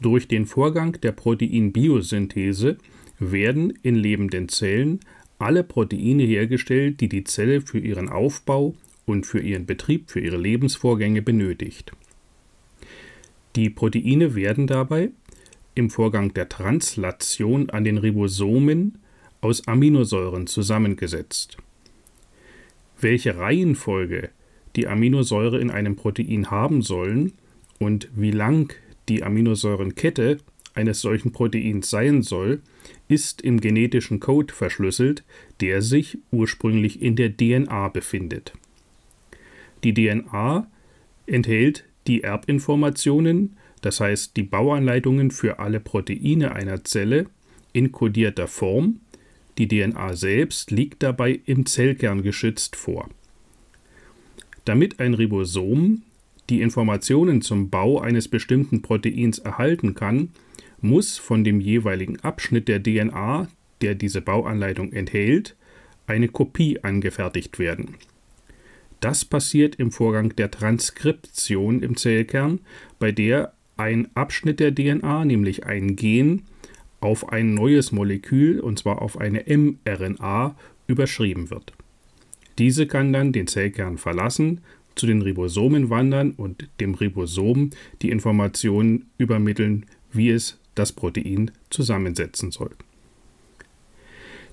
Durch den Vorgang der Proteinbiosynthese werden in lebenden Zellen alle Proteine hergestellt, die die Zelle für ihren Aufbau und für ihren Betrieb, für ihre Lebensvorgänge benötigt. Die Proteine werden dabei im Vorgang der Translation an den Ribosomen aus Aminosäuren zusammengesetzt. Welche Reihenfolge die Aminosäure in einem Protein haben sollen und wie lang die Aminosäurenkette eines solchen Proteins sein soll, ist im genetischen Code verschlüsselt, der sich ursprünglich in der DNA befindet. Die DNA enthält die Erbinformationen, das heißt die Bauanleitungen für alle Proteine einer Zelle in kodierter Form. Die DNA selbst liegt dabei im Zellkern geschützt vor. Damit ein Ribosom die Informationen zum Bau eines bestimmten Proteins erhalten kann, muss von dem jeweiligen Abschnitt der DNA, der diese Bauanleitung enthält, eine Kopie angefertigt werden. Das passiert im Vorgang der Transkription im Zellkern, bei der ein Abschnitt der DNA, nämlich ein Gen, auf ein neues Molekül, und zwar auf eine mRNA, überschrieben wird. Diese kann dann den Zellkern verlassen zu den Ribosomen wandern und dem Ribosom die Informationen übermitteln, wie es das Protein zusammensetzen soll.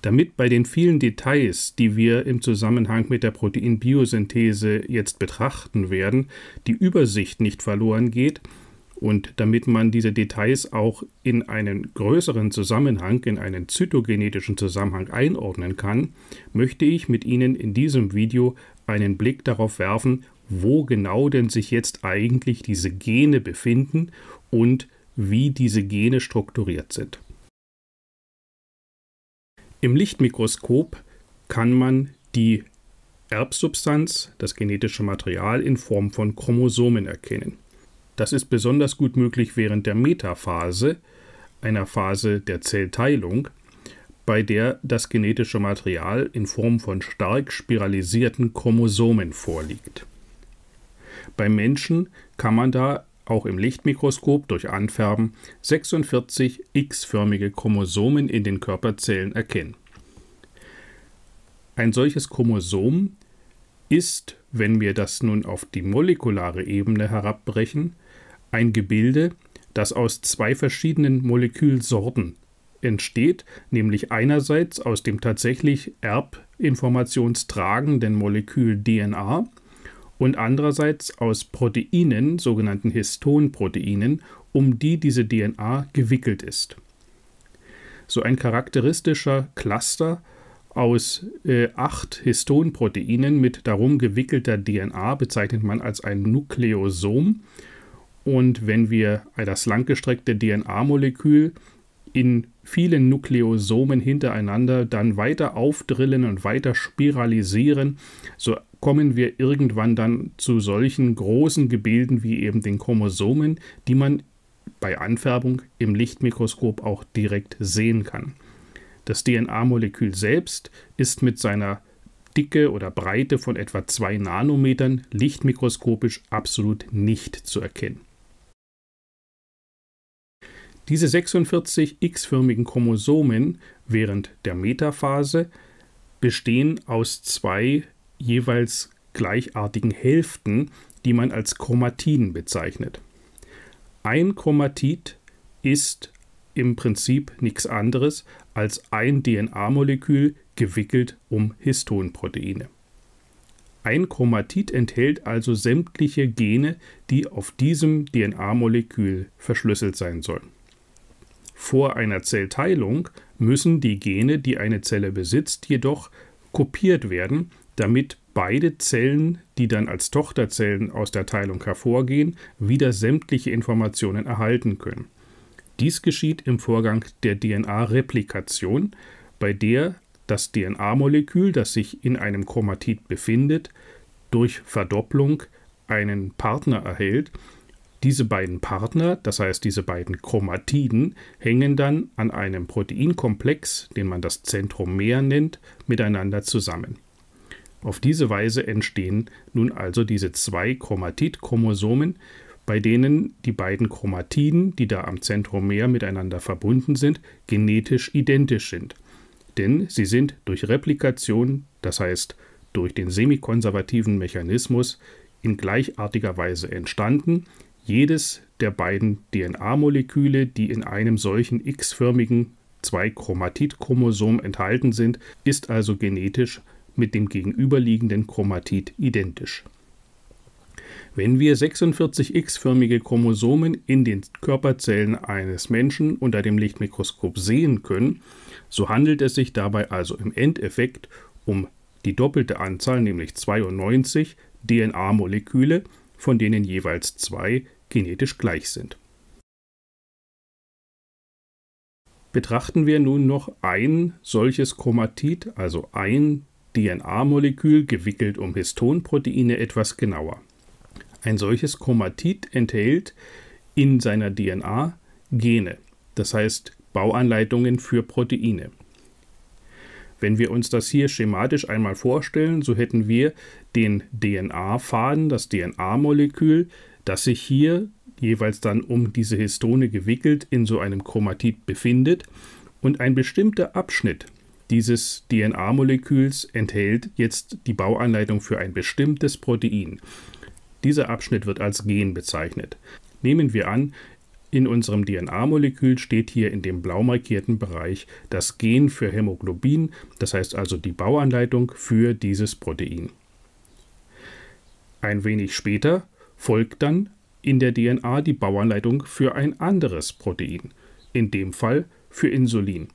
Damit bei den vielen Details, die wir im Zusammenhang mit der Proteinbiosynthese jetzt betrachten werden, die Übersicht nicht verloren geht und damit man diese Details auch in einen größeren Zusammenhang, in einen zytogenetischen Zusammenhang einordnen kann, möchte ich mit Ihnen in diesem Video einen Blick darauf werfen, wo genau denn sich jetzt eigentlich diese Gene befinden und wie diese Gene strukturiert sind. Im Lichtmikroskop kann man die Erbsubstanz, das genetische Material in Form von Chromosomen erkennen. Das ist besonders gut möglich während der Metaphase, einer Phase der Zellteilung, bei der das genetische Material in Form von stark spiralisierten Chromosomen vorliegt. Beim Menschen kann man da auch im Lichtmikroskop durch Anfärben 46 X-förmige Chromosomen in den Körperzellen erkennen. Ein solches Chromosom ist, wenn wir das nun auf die molekulare Ebene herabbrechen, ein Gebilde, das aus zwei verschiedenen Molekülsorten entsteht, nämlich einerseits aus dem tatsächlich erbinformationstragenden Molekül DNA und andererseits aus Proteinen, sogenannten Histonproteinen, um die diese DNA gewickelt ist. So ein charakteristischer Cluster aus äh, acht Histonproteinen mit darum gewickelter DNA bezeichnet man als ein Nukleosom. Und wenn wir das langgestreckte DNA-Molekül in vielen Nukleosomen hintereinander dann weiter aufdrillen und weiter spiralisieren, so kommen wir irgendwann dann zu solchen großen Gebilden wie eben den Chromosomen, die man bei Anfärbung im Lichtmikroskop auch direkt sehen kann. Das DNA-Molekül selbst ist mit seiner Dicke oder Breite von etwa 2 Nanometern lichtmikroskopisch absolut nicht zu erkennen. Diese 46 X-förmigen Chromosomen während der Metaphase bestehen aus zwei jeweils gleichartigen Hälften, die man als Chromatiden bezeichnet. Ein Chromatid ist im Prinzip nichts anderes als ein DNA-Molekül gewickelt um Histonproteine. Ein Chromatid enthält also sämtliche Gene, die auf diesem DNA-Molekül verschlüsselt sein sollen. Vor einer Zellteilung müssen die Gene, die eine Zelle besitzt, jedoch kopiert werden, damit beide Zellen, die dann als Tochterzellen aus der Teilung hervorgehen, wieder sämtliche Informationen erhalten können. Dies geschieht im Vorgang der DNA-Replikation, bei der das DNA-Molekül, das sich in einem Chromatid befindet, durch Verdopplung einen Partner erhält. Diese beiden Partner, das heißt diese beiden Chromatiden, hängen dann an einem Proteinkomplex, den man das Zentromer nennt, miteinander zusammen. Auf diese Weise entstehen nun also diese zwei Chromatid-Chromosomen, bei denen die beiden Chromatiden, die da am Zentrum mehr miteinander verbunden sind, genetisch identisch sind. Denn sie sind durch Replikation, das heißt durch den semikonservativen Mechanismus, in gleichartiger Weise entstanden. Jedes der beiden DNA-Moleküle, die in einem solchen X-förmigen zwei Chromatid-Chromosom enthalten sind, ist also genetisch mit dem gegenüberliegenden Chromatid identisch. Wenn wir 46x-förmige Chromosomen in den Körperzellen eines Menschen unter dem Lichtmikroskop sehen können, so handelt es sich dabei also im Endeffekt um die doppelte Anzahl, nämlich 92 DNA-Moleküle, von denen jeweils zwei genetisch gleich sind. Betrachten wir nun noch ein solches Chromatid, also ein DNA-Molekül gewickelt um Histonproteine etwas genauer. Ein solches Chromatid enthält in seiner DNA Gene, das heißt Bauanleitungen für Proteine. Wenn wir uns das hier schematisch einmal vorstellen, so hätten wir den DNA-Faden, das DNA-Molekül, das sich hier jeweils dann um diese Histone gewickelt in so einem Chromatid befindet und ein bestimmter Abschnitt dieses DNA-Moleküls enthält jetzt die Bauanleitung für ein bestimmtes Protein. Dieser Abschnitt wird als Gen bezeichnet. Nehmen wir an, in unserem DNA-Molekül steht hier in dem blau markierten Bereich das Gen für Hämoglobin, das heißt also die Bauanleitung für dieses Protein. Ein wenig später folgt dann in der DNA die Bauanleitung für ein anderes Protein, in dem Fall für Insulin.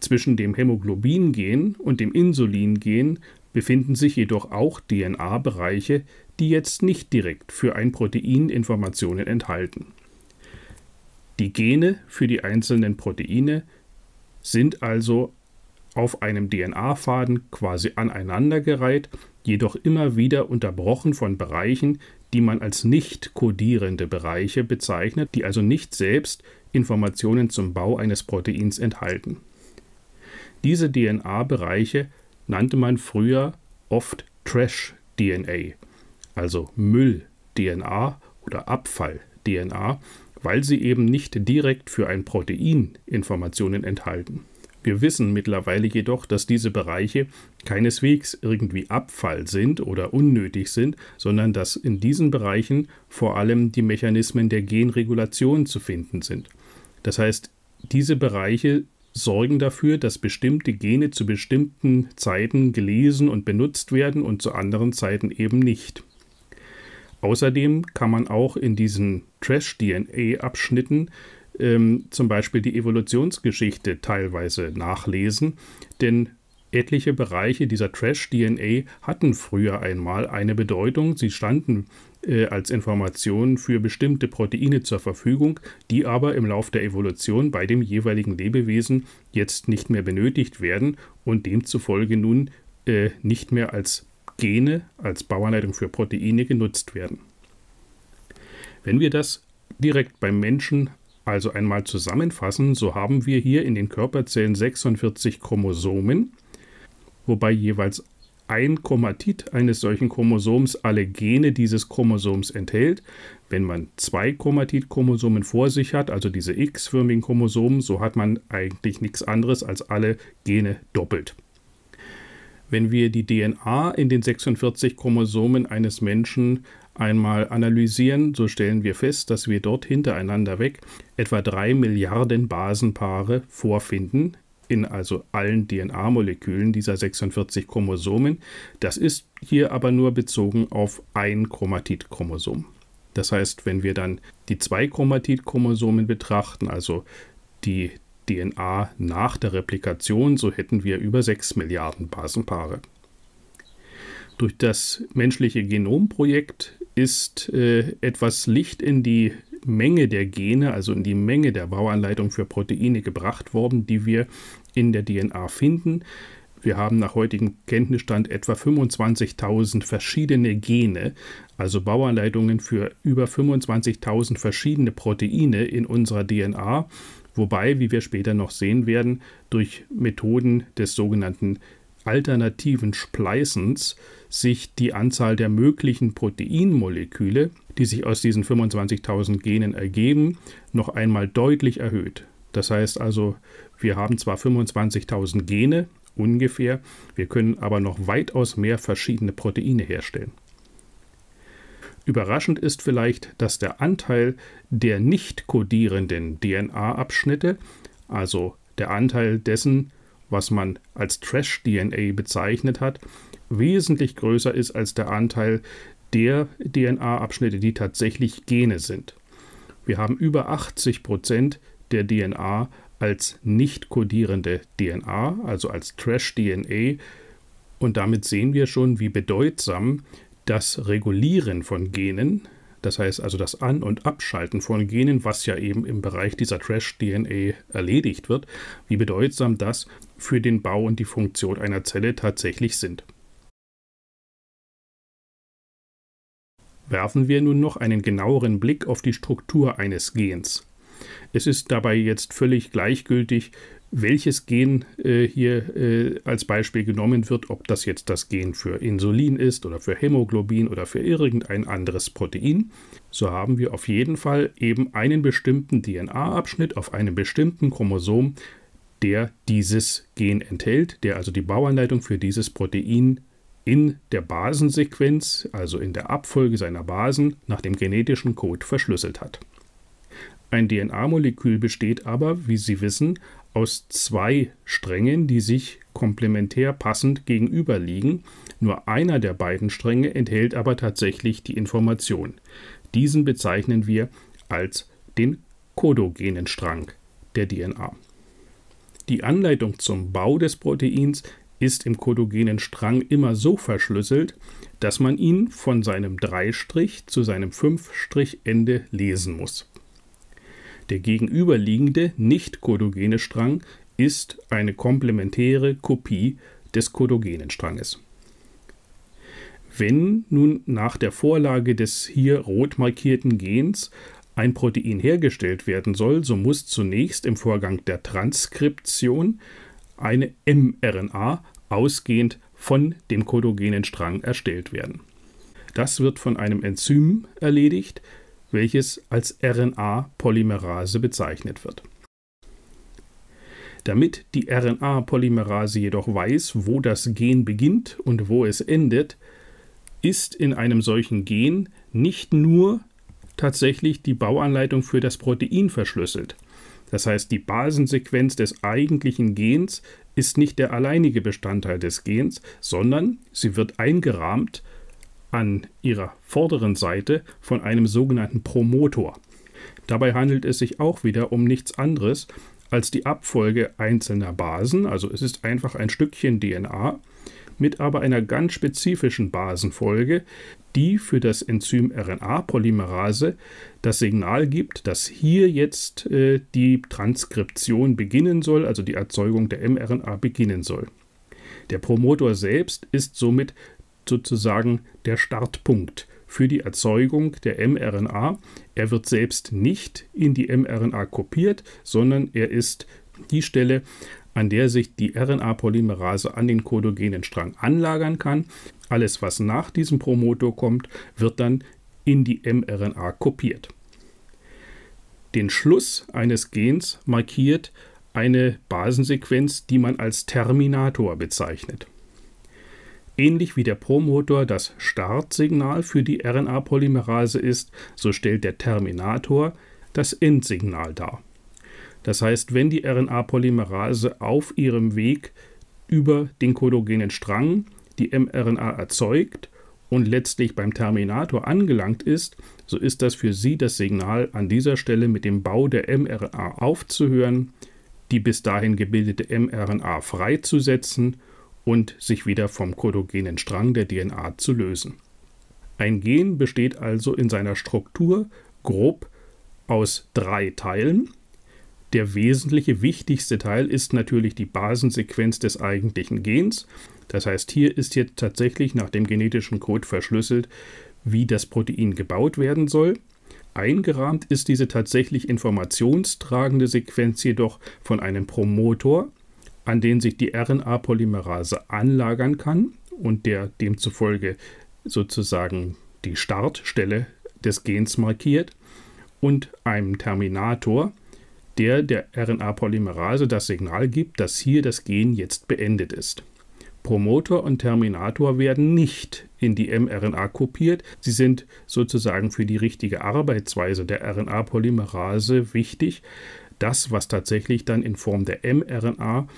Zwischen dem Hämoglobin-Gen und dem Insulin-Gen befinden sich jedoch auch DNA-Bereiche, die jetzt nicht direkt für ein Protein Informationen enthalten. Die Gene für die einzelnen Proteine sind also auf einem DNA-Faden quasi aneinandergereiht, jedoch immer wieder unterbrochen von Bereichen, die man als nicht kodierende Bereiche bezeichnet, die also nicht selbst Informationen zum Bau eines Proteins enthalten. Diese DNA-Bereiche nannte man früher oft Trash-DNA, also Müll-DNA oder Abfall-DNA, weil sie eben nicht direkt für ein Protein Informationen enthalten. Wir wissen mittlerweile jedoch, dass diese Bereiche keineswegs irgendwie Abfall sind oder unnötig sind, sondern dass in diesen Bereichen vor allem die Mechanismen der Genregulation zu finden sind. Das heißt, diese Bereiche sorgen dafür, dass bestimmte Gene zu bestimmten Zeiten gelesen und benutzt werden und zu anderen Zeiten eben nicht. Außerdem kann man auch in diesen Trash-DNA-Abschnitten ähm, zum Beispiel die Evolutionsgeschichte teilweise nachlesen, denn etliche Bereiche dieser Trash-DNA hatten früher einmal eine Bedeutung, sie standen äh, als Information für bestimmte Proteine zur Verfügung, die aber im Lauf der Evolution bei dem jeweiligen Lebewesen jetzt nicht mehr benötigt werden und demzufolge nun äh, nicht mehr als Gene, als Bauanleitung für Proteine genutzt werden. Wenn wir das direkt beim Menschen also einmal zusammenfassen, so haben wir hier in den Körperzellen 46 Chromosomen, wobei jeweils ein Chromatit eines solchen Chromosoms alle Gene dieses Chromosoms enthält. Wenn man zwei Chromatid-Chromosomen vor sich hat, also diese X-förmigen Chromosomen, so hat man eigentlich nichts anderes als alle Gene doppelt. Wenn wir die DNA in den 46 Chromosomen eines Menschen einmal analysieren, so stellen wir fest, dass wir dort hintereinander weg etwa drei Milliarden Basenpaare vorfinden, in also allen DNA-Molekülen dieser 46 Chromosomen. Das ist hier aber nur bezogen auf ein Chromatid-Chromosom. Das heißt, wenn wir dann die zwei Chromatid-Chromosomen betrachten, also die DNA nach der Replikation, so hätten wir über 6 Milliarden Basenpaare. Durch das menschliche Genomprojekt ist äh, etwas Licht in die Menge der Gene, also in die Menge der Bauanleitung für Proteine gebracht worden, die wir in der DNA finden. Wir haben nach heutigem Kenntnisstand etwa 25.000 verschiedene Gene, also Bauanleitungen für über 25.000 verschiedene Proteine in unserer DNA, wobei, wie wir später noch sehen werden, durch Methoden des sogenannten alternativen Spleißens sich die Anzahl der möglichen Proteinmoleküle, die sich aus diesen 25.000 Genen ergeben, noch einmal deutlich erhöht. Das heißt also, wir haben zwar 25.000 Gene ungefähr, wir können aber noch weitaus mehr verschiedene Proteine herstellen. Überraschend ist vielleicht, dass der Anteil der nicht kodierenden DNA-Abschnitte, also der Anteil dessen, was man als Trash-DNA bezeichnet hat, wesentlich größer ist als der Anteil der DNA-Abschnitte, die tatsächlich Gene sind. Wir haben über 80 Prozent der DNA als nicht kodierende DNA, also als Trash-DNA. Und damit sehen wir schon, wie bedeutsam das Regulieren von Genen, das heißt also das An- und Abschalten von Genen, was ja eben im Bereich dieser Trash-DNA erledigt wird, wie bedeutsam das für den Bau und die Funktion einer Zelle tatsächlich sind. Werfen wir nun noch einen genaueren Blick auf die Struktur eines Gens. Es ist dabei jetzt völlig gleichgültig, welches Gen äh, hier äh, als Beispiel genommen wird, ob das jetzt das Gen für Insulin ist oder für Hämoglobin oder für irgendein anderes Protein, so haben wir auf jeden Fall eben einen bestimmten DNA-Abschnitt auf einem bestimmten Chromosom, der dieses Gen enthält, der also die Bauanleitung für dieses Protein in der Basensequenz, also in der Abfolge seiner Basen nach dem genetischen Code verschlüsselt hat. Ein DNA-Molekül besteht aber, wie Sie wissen, aus zwei Strängen, die sich komplementär passend gegenüberliegen. Nur einer der beiden Stränge enthält aber tatsächlich die Information. Diesen bezeichnen wir als den kodogenen Strang der DNA. Die Anleitung zum Bau des Proteins ist im kodogenen Strang immer so verschlüsselt, dass man ihn von seinem 3- strich zu seinem 5-Ende strich lesen muss. Der gegenüberliegende nicht kodogene Strang ist eine komplementäre Kopie des kodogenen Stranges. Wenn nun nach der Vorlage des hier rot markierten Gens ein Protein hergestellt werden soll, so muss zunächst im Vorgang der Transkription eine mRNA ausgehend von dem kodogenen Strang erstellt werden. Das wird von einem Enzym erledigt, welches als RNA-Polymerase bezeichnet wird. Damit die RNA-Polymerase jedoch weiß, wo das Gen beginnt und wo es endet, ist in einem solchen Gen nicht nur tatsächlich die Bauanleitung für das Protein verschlüsselt. Das heißt, die Basensequenz des eigentlichen Gens ist nicht der alleinige Bestandteil des Gens, sondern sie wird eingerahmt an ihrer vorderen Seite von einem sogenannten Promotor. Dabei handelt es sich auch wieder um nichts anderes als die Abfolge einzelner Basen, also es ist einfach ein Stückchen DNA mit aber einer ganz spezifischen Basenfolge, die für das Enzym RNA-Polymerase das Signal gibt, dass hier jetzt äh, die Transkription beginnen soll, also die Erzeugung der mRNA beginnen soll. Der Promotor selbst ist somit sozusagen der Startpunkt für die Erzeugung der mRNA. Er wird selbst nicht in die mRNA kopiert, sondern er ist die Stelle, an der sich die RNA-Polymerase an den kodogenen Strang anlagern kann. Alles, was nach diesem Promotor kommt, wird dann in die mRNA kopiert. Den Schluss eines Gens markiert eine Basensequenz, die man als Terminator bezeichnet. Ähnlich wie der Promotor das Startsignal für die RNA-Polymerase ist, so stellt der Terminator das Endsignal dar. Das heißt, wenn die RNA-Polymerase auf ihrem Weg über den kodogenen Strang die mRNA erzeugt und letztlich beim Terminator angelangt ist, so ist das für sie das Signal, an dieser Stelle mit dem Bau der mRNA aufzuhören, die bis dahin gebildete mRNA freizusetzen und sich wieder vom kodogenen Strang der DNA zu lösen. Ein Gen besteht also in seiner Struktur grob aus drei Teilen. Der wesentliche, wichtigste Teil ist natürlich die Basensequenz des eigentlichen Gens. Das heißt, hier ist jetzt tatsächlich nach dem genetischen Code verschlüsselt, wie das Protein gebaut werden soll. Eingerahmt ist diese tatsächlich informationstragende Sequenz jedoch von einem Promotor, an denen sich die RNA-Polymerase anlagern kann und der demzufolge sozusagen die Startstelle des Gens markiert und einem Terminator, der der RNA-Polymerase das Signal gibt, dass hier das Gen jetzt beendet ist. Promotor und Terminator werden nicht in die mRNA kopiert. Sie sind sozusagen für die richtige Arbeitsweise der RNA-Polymerase wichtig. Das, was tatsächlich dann in Form der mRNA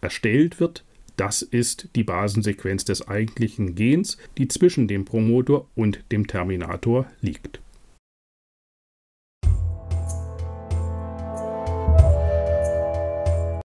erstellt wird, das ist die Basensequenz des eigentlichen Gens, die zwischen dem Promotor und dem Terminator liegt.